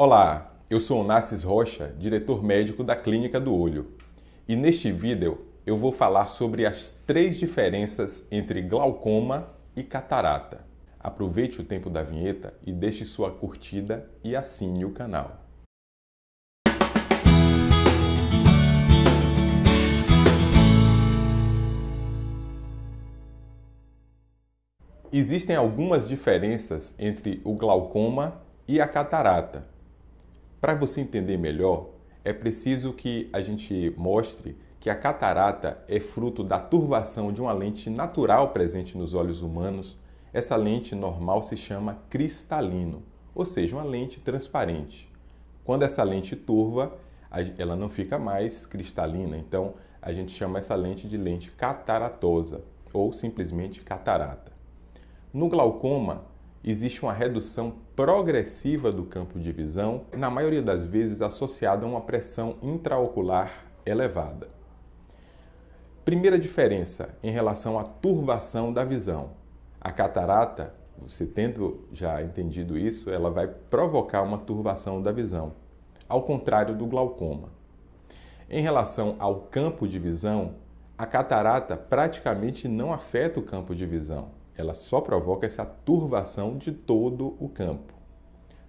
Olá, eu sou Onassis Rocha, diretor médico da Clínica do Olho. E neste vídeo eu vou falar sobre as três diferenças entre glaucoma e catarata. Aproveite o tempo da vinheta e deixe sua curtida e assine o canal. Existem algumas diferenças entre o glaucoma e a catarata para você entender melhor, é preciso que a gente mostre que a catarata é fruto da turvação de uma lente natural presente nos olhos humanos. Essa lente normal se chama cristalino, ou seja, uma lente transparente. Quando essa lente turva, ela não fica mais cristalina, então a gente chama essa lente de lente cataratosa ou simplesmente catarata. No glaucoma, existe uma redução progressiva do campo de visão, na maioria das vezes associada a uma pressão intraocular elevada. Primeira diferença em relação à turvação da visão. A catarata, você tendo já entendido isso, ela vai provocar uma turvação da visão, ao contrário do glaucoma. Em relação ao campo de visão, a catarata praticamente não afeta o campo de visão ela só provoca essa turvação de todo o campo.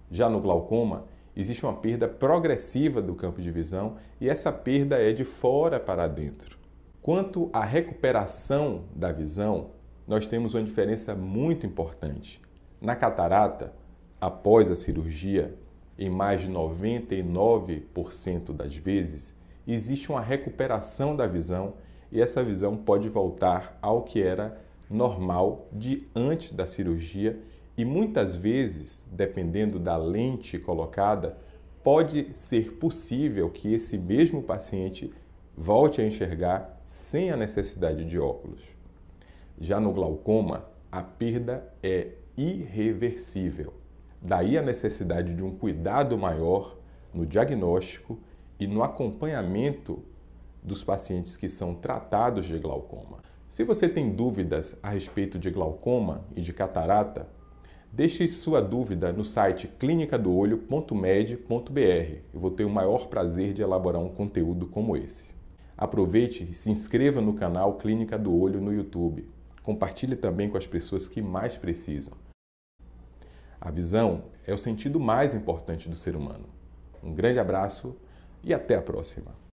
Já no glaucoma, existe uma perda progressiva do campo de visão e essa perda é de fora para dentro. Quanto à recuperação da visão, nós temos uma diferença muito importante. Na catarata, após a cirurgia, em mais de 99% das vezes, existe uma recuperação da visão e essa visão pode voltar ao que era normal de antes da cirurgia e muitas vezes, dependendo da lente colocada, pode ser possível que esse mesmo paciente volte a enxergar sem a necessidade de óculos. Já no glaucoma, a perda é irreversível. Daí a necessidade de um cuidado maior no diagnóstico e no acompanhamento dos pacientes que são tratados de glaucoma. Se você tem dúvidas a respeito de glaucoma e de catarata, deixe sua dúvida no site clinicadoolho.med.br. Eu vou ter o maior prazer de elaborar um conteúdo como esse. Aproveite e se inscreva no canal Clínica do Olho no YouTube. Compartilhe também com as pessoas que mais precisam. A visão é o sentido mais importante do ser humano. Um grande abraço e até a próxima!